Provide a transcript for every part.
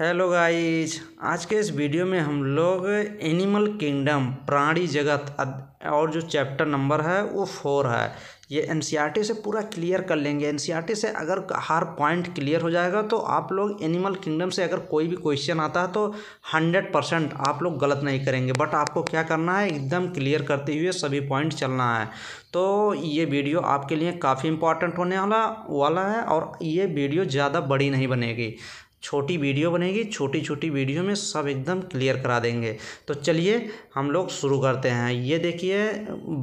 hello guys आज के इस वीडियो में हम लोग एनिमल किंगडम प्राणी जगत और जो चैप्टर नंबर है वो फोर है ये एन e से पूरा क्लियर कर लेंगे एन e से अगर हर पॉइंट क्लियर हो जाएगा तो आप लोग एनिमल किंगडम से अगर कोई भी क्वेश्चन आता है तो हंड्रेड परसेंट आप लोग गलत नहीं करेंगे बट आपको क्या करना है एकदम क्लियर करते हुए सभी पॉइंट चलना है तो ये वीडियो आपके लिए काफ़ी इंपॉर्टेंट होने वाला वाला है और ये वीडियो ज़्यादा बड़ी नहीं बनेगी छोटी वीडियो बनेगी छोटी छोटी वीडियो में सब एकदम क्लियर करा देंगे तो चलिए हम लोग शुरू करते हैं ये देखिए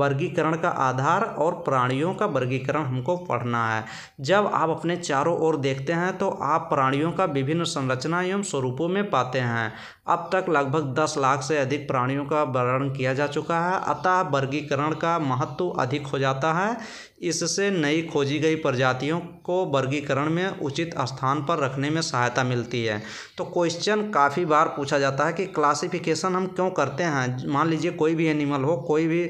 वर्गीकरण का आधार और प्राणियों का वर्गीकरण हमको पढ़ना है जब आप अपने चारों ओर देखते हैं तो आप प्राणियों का विभिन्न संरचना एवं स्वरूपों में पाते हैं अब तक लगभग दस लाख से अधिक प्राणियों का वर्णन किया जा चुका है अतः वर्गीकरण का महत्व अधिक हो जाता है इससे नई खोजी गई प्रजातियों को वर्गीकरण में उचित स्थान पर रखने में सहायता मिलती है तो क्वेश्चन काफ़ी बार पूछा जाता है कि क्लासिफिकेशन हम क्यों करते हैं मान लीजिए कोई भी एनिमल हो कोई भी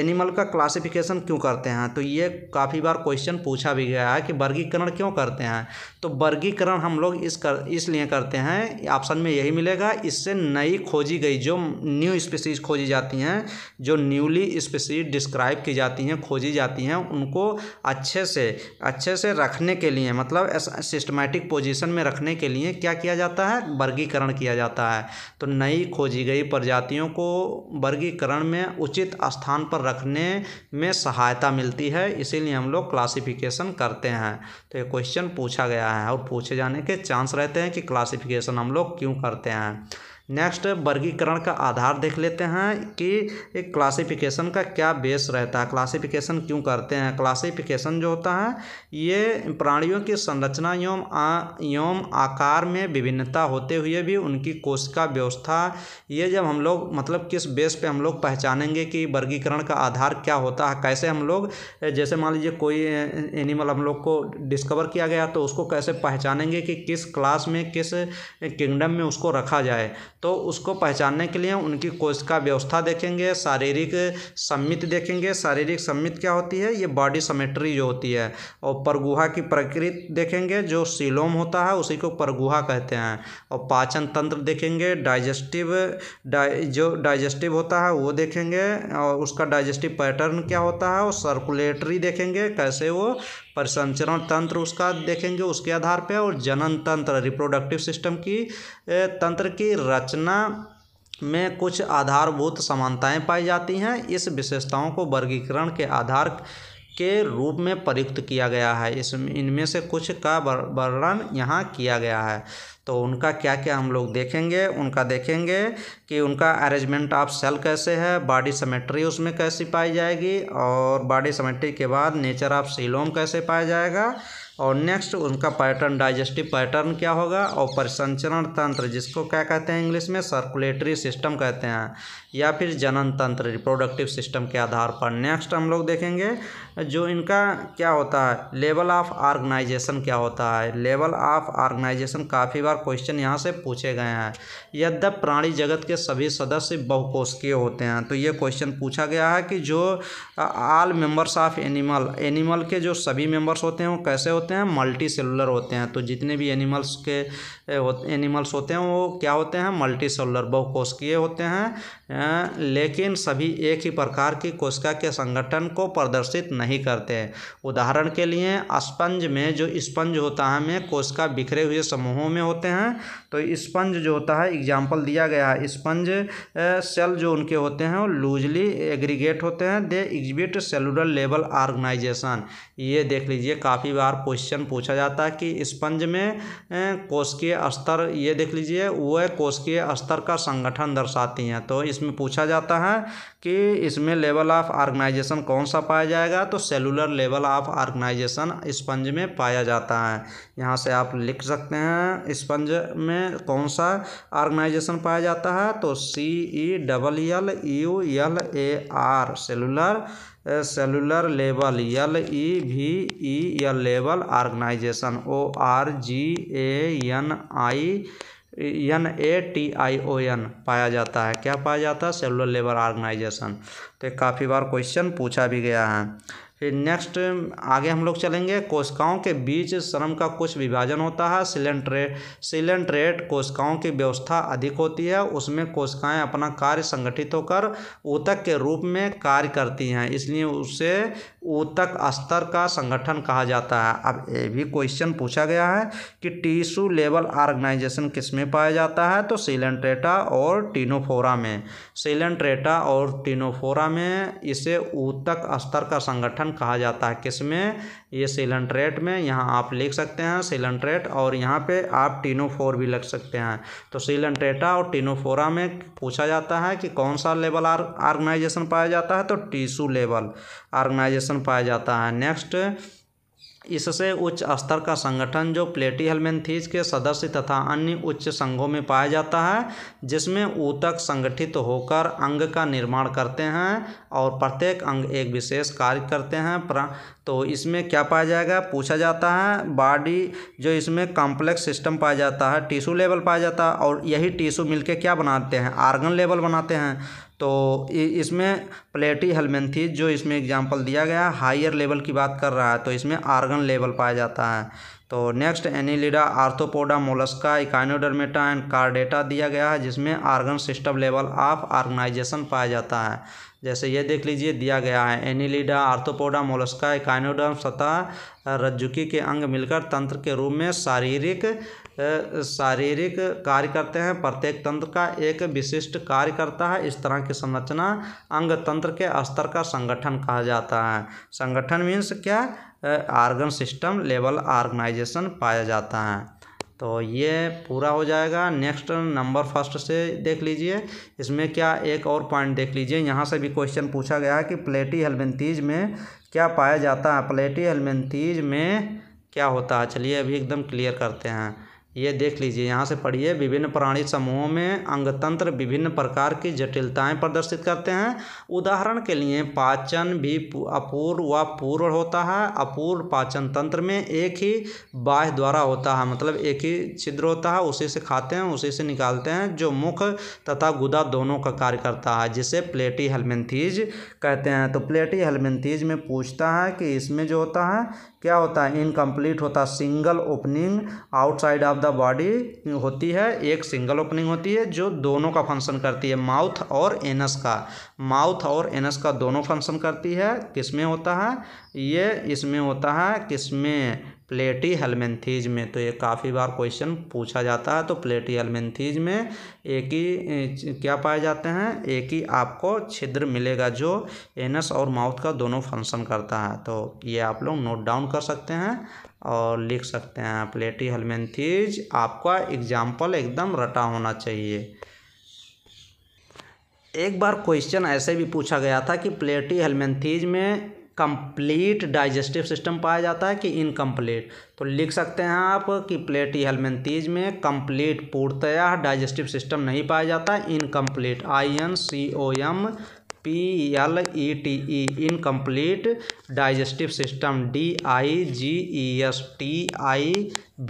एनिमल का क्लासिफिकेशन क्यों करते हैं तो ये काफ़ी बार क्वेश्चन पूछा भी गया है कि वर्गीकरण क्यों करते हैं तो वर्गीकरण हम लोग इस कर इसलिए करते हैं ऑप्शन में यही मिलेगा इससे नई खोजी गई जो न्यू स्पीसीज खोजी जाती हैं जो न्यूली स्पीसीज डिस्क्राइब की जाती हैं खोजी जाती हैं उनको अच्छे से अच्छे से रखने के लिए मतलब सिस्टमेटिक पोजीशन में रखने के लिए क्या किया जाता है वर्गीकरण किया जाता है तो नई खोजी गई प्रजातियों को वर्गीकरण में उचित स्थान पर रखने में सहायता मिलती है इसीलिए हम लोग क्लासिफिकेशन करते हैं तो ये क्वेश्चन पूछा गया है और पूछे जाने के चांस रहते हैं कि क्लासिफिकेशन हम लोग क्यों करते हैं नेक्स्ट वर्गीकरण का आधार देख लेते हैं कि एक क्लासिफिकेशन का क्या बेस रहता है क्लासिफिकेशन क्यों करते हैं क्लासिफिकेशन जो होता है ये प्राणियों की संरचना एवं एवं आकार में विभिन्नता होते हुए भी उनकी कोशिका व्यवस्था ये जब हम लोग मतलब किस बेस पे हम लोग पहचानेंगे कि वर्गीकरण का आधार क्या होता है कैसे हम लोग जैसे मान लीजिए कोई एनिमल हम लोग को डिस्कवर किया गया तो उसको कैसे पहचानेंगे कि किस क्लास में किस किंगडम में उसको रखा जाए तो उसको पहचानने के लिए उनकी कोशिका व्यवस्था देखेंगे शारीरिक सम्मित देखेंगे शारीरिक सम्मित क्या होती है ये बॉडी समेट्री जो होती है और परगुहा की प्रकृति देखेंगे जो सिलोम होता है उसी को परगुहा कहते हैं और पाचन तंत्र देखेंगे डाइजेस्टिव डाइ जो डाइजेस्टिव होता है वो देखेंगे और उसका डाइजेस्टिव पैटर्न क्या होता है और सर्कुलेटरी देखेंगे कैसे वो प्रसंचरण तंत्र उसका देखेंगे उसके आधार पे और जनन तंत्र रिप्रोडक्टिव सिस्टम की तंत्र की रचना में कुछ आधारभूत समानताएं पाई जाती हैं इस विशेषताओं को वर्गीकरण के आधार के रूप में प्रयुक्त किया गया है इसमें इनमें से कुछ का वर्णन यहाँ किया गया है तो उनका क्या क्या हम लोग देखेंगे उनका देखेंगे कि उनका अरेंजमेंट ऑफ सेल कैसे है बॉडी समेट्री उसमें कैसी पाई जाएगी और बॉडी समेट्री के बाद नेचर ऑफ सीलोम कैसे पाया जाएगा और नेक्स्ट उनका पैटर्न डाइजेस्टिव पैटर्न क्या होगा और परिसंचरण तंत्र जिसको क्या कहते हैं इंग्लिश में सर्कुलेटरी सिस्टम कहते हैं या फिर जनन तंत्र रिप्रोडक्टिव सिस्टम के आधार पर नेक्स्ट हम लोग देखेंगे जो इनका क्या होता है लेवल ऑफ ऑर्गेनाइजेशन क्या होता है लेवल ऑफ ऑर्गेनाइजेशन काफ़ी बार क्वेश्चन यहाँ से पूछे गए हैं यद्यप प्राणी जगत के सभी सदस्य बहुकोशकीय होते हैं तो ये क्वेश्चन पूछा गया है कि जो all members of animal animal के जो सभी मेम्बर्स होते हैं वो कैसे होते होते हैं मल्टी सेलुलर होते हैं तो जितने भी एनिमल्स के एनिमल्स होते हैं वो क्या होते हैं मल्टी सेलुलर बहुकोशिकीय होते हैं लेकिन सभी एक ही प्रकार की कोशिका के संगठन को प्रदर्शित नहीं करते हैं उदाहरण के लिए स्पंज में जो स्पंज होता है में कोशिका बिखरे हुए समूहों में होते हैं तो स्पंज जो होता है एग्जाम्पल दिया गया है स्पंज सेल जो उनके होते हैं लूजली एग्रीगेट होते हैं they exhibit cellular level organisation ये देख लीजिए काफ़ी बार पूछ क्वेश्चन पूछा जाता है कि स्पंज में कोशकीय स्तर ये देख लीजिए वह कोशकीय स्तर का संगठन दर्शाती हैं तो इसमें पूछा जाता है कि इसमें लेवल ऑफ ऑर्गेनाइजेशन कौन सा पाया जाएगा तो cellular level of organisation sponge में पाया जाता है यहाँ से आप लिख सकते हैं स्पंज में कौन सा ऑर्गेनाइजेशन पाया जाता है तो C E double L U L A R cellular cellular level L E V E L level organisation O R G A N I N A T I O N पाया जाता है क्या पाया जाता है सेलुलर लेवल ऑर्गेनाइजेशन तो काफ़ी बार क्वेश्चन पूछा भी गया है फिर नेक्स्ट आगे हम लोग चलेंगे कोशिकाओं के बीच श्रम का कुछ विभाजन होता है सिलेंट्रेट सिलेंट्रेट कोशिकाओं की व्यवस्था अधिक होती है उसमें कोशिकाएं अपना कार्य संगठित होकर ऊतक के रूप में कार्य करती हैं इसलिए उसे ऊतक स्तर का संगठन कहा जाता है अब ये भी क्वेश्चन पूछा गया है कि टीशू लेवल ऑर्गेनाइजेशन किस में पाया जाता है तो सिलेंट्रेटा और टीनोफोरा में सिलेंट्रेटा और टीनोफोरा में इसे ऊतक स्तर का संगठन आयरन कहा जाता है किसमें ये सिलेंट्रेट में यहाँ आप लिख सकते हैं सिलेंट्रेट और यहाँ पे आप टीनोफोर भी लिख सकते हैं तो सिलेंट्रेटा और टीनोफोरा में पूछा जाता है कि कौन सा लेवल ऑर्गेनाइजेशन पाया जाता है तो टीशू लेवल ऑर्गेनाइजेशन पाया जाता है नेक्स्ट इससे उच्च स्तर का संगठन जो प्लेटी हेलमेंथीज के सदस्य तथा अन्य उच्च संघों में पाया जाता है जिसमें ऊतक संगठित होकर अंग का निर्माण करते हैं और प्रत्येक अंग एक विशेष कार्य करते हैं तो इसमें क्या पाया जाएगा पूछा जाता है बॉडी जो इसमें कॉम्प्लेक्स सिस्टम पाया जाता है टिशू लेवल पाया जाता है और यही टिशू मिलकर क्या बनाते हैं आर्गन लेवल बनाते हैं तो इसमें प्लेटी हेलमेंथीज जो इसमें एग्जाम्पल दिया गया हायर लेवल की बात कर रहा है तो इसमें आर्गन लेवल पाया जाता है तो next annelida arthropoda mollusca echinodermata and chordata दिया गया है जिसमें organ system level of organisation पाया जाता है जैसे ये देख लीजिए दिया गया है एनिलीडा आर्थोपोडा मोलस्का काइनोडम सतह रज्जुकी के अंग मिलकर तंत्र के रूप में शारीरिक शारीरिक कार्य करते हैं प्रत्येक तंत्र का एक विशिष्ट कार्य करता है इस तरह की संरचना अंग तंत्र के स्तर का संगठन कहा जाता है संगठन मीन्स क्या ऑर्गन सिस्टम लेवल ऑर्गेनाइजेशन पाया जाता है तो ये पूरा हो जाएगा नेक्स्ट नंबर फर्स्ट से देख लीजिए इसमें क्या एक और पॉइंट देख लीजिए यहाँ से भी क्वेश्चन पूछा गया है कि प्लेटी हेलमेंतीज में क्या पाया जाता है प्लेटी हेलमेंतीज में क्या होता है चलिए अभी एकदम क्लियर करते हैं ये देख लीजिए यहाँ से पढ़िए विभिन्न प्राणी समूहों में अंगतंत्र विभिन्न प्रकार की जटिलताएं प्रदर्शित करते हैं उदाहरण के लिए पाचन भी अपूर्व व पूर्ण होता है अपूर्व पाचन तंत्र में एक ही बाह्य द्वारा होता है मतलब एक ही छिद्र होता है उसी से खाते हैं उसी से निकालते हैं जो मुख तथा गुदा दोनों का कार्य करता है जिसे प्लेटी हेलमेंथीज कहते हैं तो प्लेटी हेलमेंथीज में पूछता है कि इसमें जो होता है क्या होता है इनकम्प्लीट होता है single opening outside of of the body होती है एक सिंगल ओपनिंग होती है जो दोनों का फंक्शन करती है माउथ और एनस का माउथ और एनस का दोनों फंक्शन करती है किस में होता है ये इसमें होता है किस में प्लेटी हेलमेंथीज में तो ये काफ़ी बार क्वेश्चन पूछा जाता है तो प्लेटी हेलमेंथीज में एक ही क्या पाए जाते हैं एक ही आपको छिद्र मिलेगा जो एनस और माउथ का दोनों फंक्शन करता है तो ये आप लोग नोट डाउन कर सकते हैं और लिख सकते हैं प्लेटी हेलमेंथीज आपका एग्जाम्पल एकदम रटा होना चाहिए एक बार क्वेश्चन ऐसे भी पूछा गया था कि प्लेटी हेलमेंथीज में कंप्लीट डाइजेस्टिव सिस्टम पाया जाता है कि इनकम्प्लीट तो लिख सकते हैं आप कि प्लेटी हेलमेंतीज में कंप्लीट पूर्णतया डाइजेस्टिव सिस्टम नहीं पाया जाता है incomplete I N C O M P L E T E incomplete digestive system D I G E S T I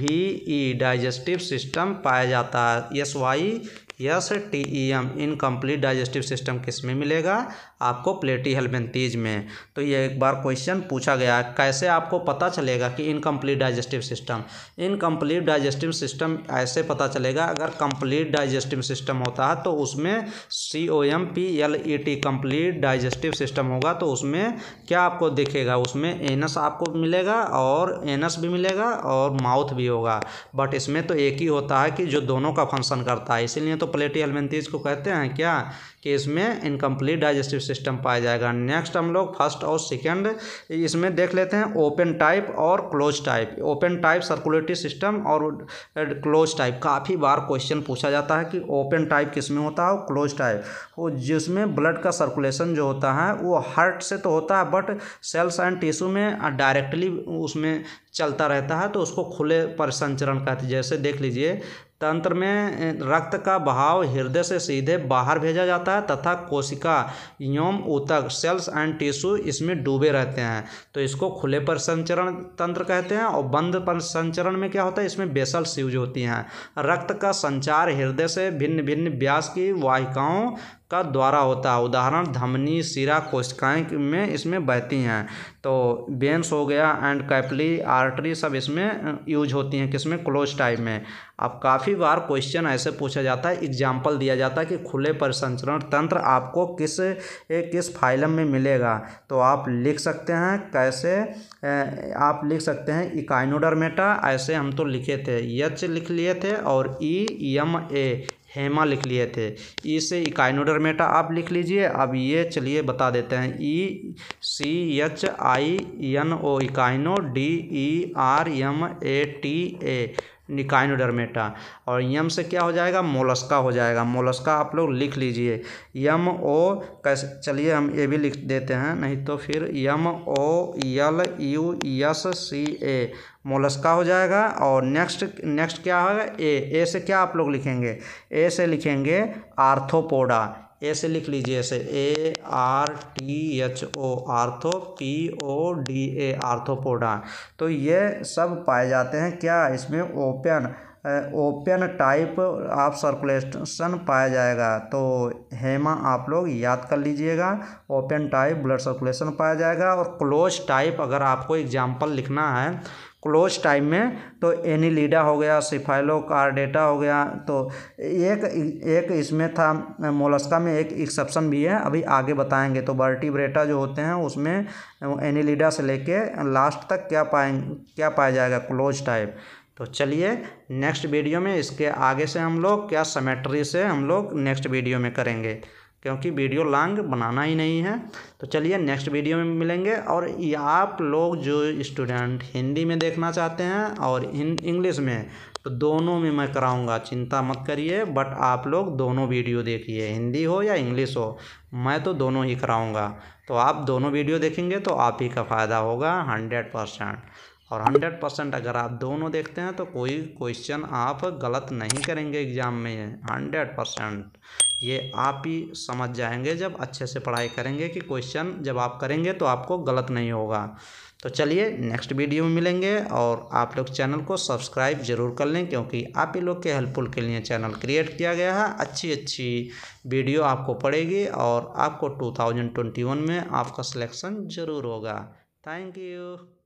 V E digestive system पाया जाता है S Y S T E M incomplete digestive system किस में मिलेगा आपको प्लेटी हेल्मेंतीज में तो ये एक बार क्वेश्चन पूछा गया कैसे आपको पता चलेगा कि incomplete digestive system incomplete digestive system ऐसे पता चलेगा अगर कम्प्लीट डाइजेस्टिव सिस्टम होता है तो उसमें C O M P L E T complete digestive system होगा तो उसमें क्या आपको दिखेगा उसमें एनस आपको मिलेगा और एनस भी मिलेगा और माउथ भी होगा बट इसमें तो एक ही होता है कि जो दोनों का फंक्शन करता है इसीलिए तो तो प्लेटी हेलमेंथीज को कहते हैं क्या कि इसमें इनकम्प्लीट डाइजेस्टिव सिस्टम पाया जाएगा नेक्स्ट हम लोग फर्स्ट और सेकेंड इसमें देख लेते हैं ओपन टाइप और close type open type circulatory system और क्लोज टाइप काफ़ी बार क्वेश्चन पूछा जाता है कि ओपन टाइप किस में होता है और क्लोज टाइप वो जिसमें ब्लड का सर्कुलेशन जो होता है वो हार्ट से तो होता है बट सेल्स एंड टिश्यू में डायरेक्टली उसमें चलता रहता है तो उसको खुले परिसंचरण कहते जैसे देख लीजिए तंत्र में रक्त का बहाव हृदय से सीधे बाहर भेजा जाता जाता है तथा कोशिका यौम ऊतक सेल्स एंड टिश्यू इसमें डूबे रहते हैं तो इसको खुले पर संचरण तंत्र कहते हैं और बंद पर संचरण में क्या होता है इसमें बेसल स्यूज होती हैं रक्त का संचार हृदय से भिन्न भिन्न व्यास की वाहिकाओं का द्वारा होता है उदाहरण धमनी सिरा कोशिकाएं में इसमें बहती हैं तो बेंस हो गया एंड कैपली आर्टरी सब इसमें यूज होती हैं किसमें क्लोज टाइप में अब काफ़ी बार क्वेश्चन ऐसे पूछा जाता है एग्जाम्पल दिया जाता है कि खुले परिसंचरण तंत्र आपको किस एक किस फाइलम में मिलेगा तो आप लिख सकते हैं कैसे आप लिख सकते हैं इकाइनोडरमेटा ऐसे हम तो लिखे थे यच लिख लिए थे और ई एम ए हेमा लिख लिए थे ई से इकाइनोडरमेटा आप लिख लीजिए अब ये चलिए बता देते हैं E C H I N O echino D E R M A T A echinodermata और यम से क्या हो जाएगा मोलस्का हो जाएगा मोलस्का आप लोग लिख लीजिए यम ओ कैसे चलिए हम ये भी लिख देते हैं नहीं तो फिर M O L U S C A mollusca हो जाएगा और नेक्स्ट नेक्स्ट क्या होगा ए ए से क्या आप लोग लिखेंगे ए से लिखेंगे आर्थोपोडा ऐसे लिख लीजिए ऐसे A R T H O arthro P O D A arthropoda तो ये सब पाए जाते हैं क्या इसमें open open type of circulation पाया जाएगा तो हेमा आप लोग याद कर लीजिएगा ओपन टाइप ब्लड सर्कुलेशन पाया जाएगा और क्लोज टाइप अगर आपको एग्जाम्पल लिखना है क्लोज टाइम में तो लीडा हो गया सिफाइलो कारडेटा हो गया तो एक एक इसमें था मोलस्का में एक एक्सेप्शन भी है अभी आगे बताएंगे तो बर्टिब्रेटा जो होते हैं उसमें लीडा से लेके लास्ट तक क्या पाए क्या पाया जाएगा क्लोज टाइप तो चलिए नेक्स्ट वीडियो में इसके आगे से हम लोग क्या समेट्री से हम लोग नेक्स्ट वीडियो में करेंगे क्योंकि वीडियो लॉन्ग बनाना ही नहीं है तो चलिए नेक्स्ट वीडियो में मिलेंगे और आप लोग जो स्टूडेंट हिंदी में देखना चाहते हैं और इंग्लिश में तो दोनों में मैं कराऊंगा चिंता मत करिए बट आप लोग दोनों वीडियो देखिए हिंदी हो या इंग्लिश हो मैं तो दोनों ही कराऊंगा तो आप दोनों वीडियो देखेंगे तो आप ही का फ़ायदा होगा हंड्रेड परसेंट और हंड्रेड परसेंट अगर आप दोनों देखते हैं तो कोई क्वेश्चन आप गलत नहीं करेंगे एग्ज़ाम में हंड्रेड परसेंट ये आप ही समझ जाएंगे जब अच्छे से पढ़ाई करेंगे कि क्वेश्चन जब आप करेंगे तो आपको गलत नहीं होगा तो चलिए नेक्स्ट वीडियो में मिलेंगे और आप लोग चैनल को सब्सक्राइब जरूर कर लें क्योंकि आप ही लोग के हेल्पफुल के लिए चैनल क्रिएट किया गया है अच्छी अच्छी वीडियो आपको पड़ेगी और आपको 2021 में आपका सिलेक्शन ज़रूर होगा थैंक यू